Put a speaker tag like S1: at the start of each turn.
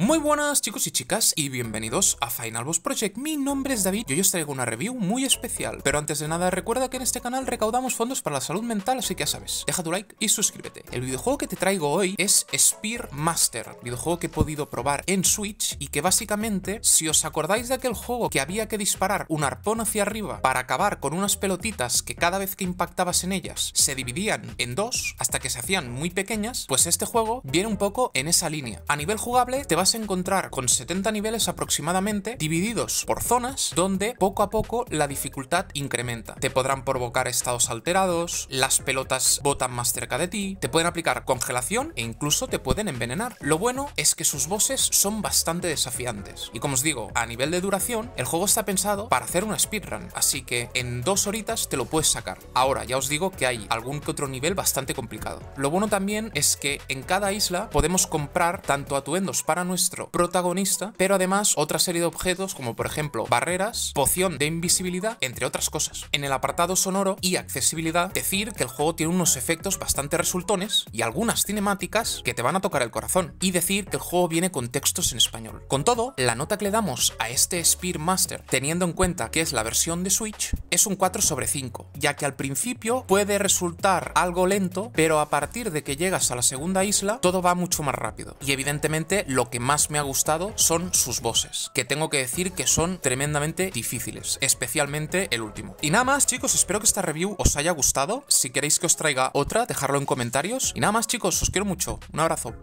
S1: Muy buenas chicos y chicas y bienvenidos a Final Boss Project, mi nombre es David y hoy os traigo una review muy especial. Pero antes de nada recuerda que en este canal recaudamos fondos para la salud mental, así que ya sabes, deja tu like y suscríbete. El videojuego que te traigo hoy es Spear Master, videojuego que he podido probar en Switch y que básicamente, si os acordáis de aquel juego que había que disparar un arpón hacia arriba para acabar con unas pelotitas que cada vez que impactabas en ellas se dividían en dos hasta que se hacían muy pequeñas, pues este juego viene un poco en esa línea. A nivel jugable te vas encontrar con 70 niveles aproximadamente divididos por zonas donde poco a poco la dificultad incrementa. Te podrán provocar estados alterados, las pelotas botan más cerca de ti, te pueden aplicar congelación e incluso te pueden envenenar. Lo bueno es que sus bosses son bastante desafiantes. Y como os digo, a nivel de duración, el juego está pensado para hacer una speedrun, así que en dos horitas te lo puedes sacar. Ahora, ya os digo que hay algún que otro nivel bastante complicado. Lo bueno también es que en cada isla podemos comprar tanto atuendos para nuestro protagonista, pero además otra serie de objetos como por ejemplo barreras, poción de invisibilidad, entre otras cosas. En el apartado sonoro y accesibilidad, decir que el juego tiene unos efectos bastante resultones y algunas cinemáticas que te van a tocar el corazón, y decir que el juego viene con textos en español. Con todo, la nota que le damos a este Spear Master, teniendo en cuenta que es la versión de Switch, es un 4 sobre 5, ya que al principio puede resultar algo lento, pero a partir de que llegas a la segunda isla, todo va mucho más rápido. Y evidentemente lo que más más me ha gustado son sus voces, que tengo que decir que son tremendamente difíciles, especialmente el último. Y nada más, chicos, espero que esta review os haya gustado. Si queréis que os traiga otra, dejadlo en comentarios. Y nada más, chicos, os quiero mucho. Un abrazo.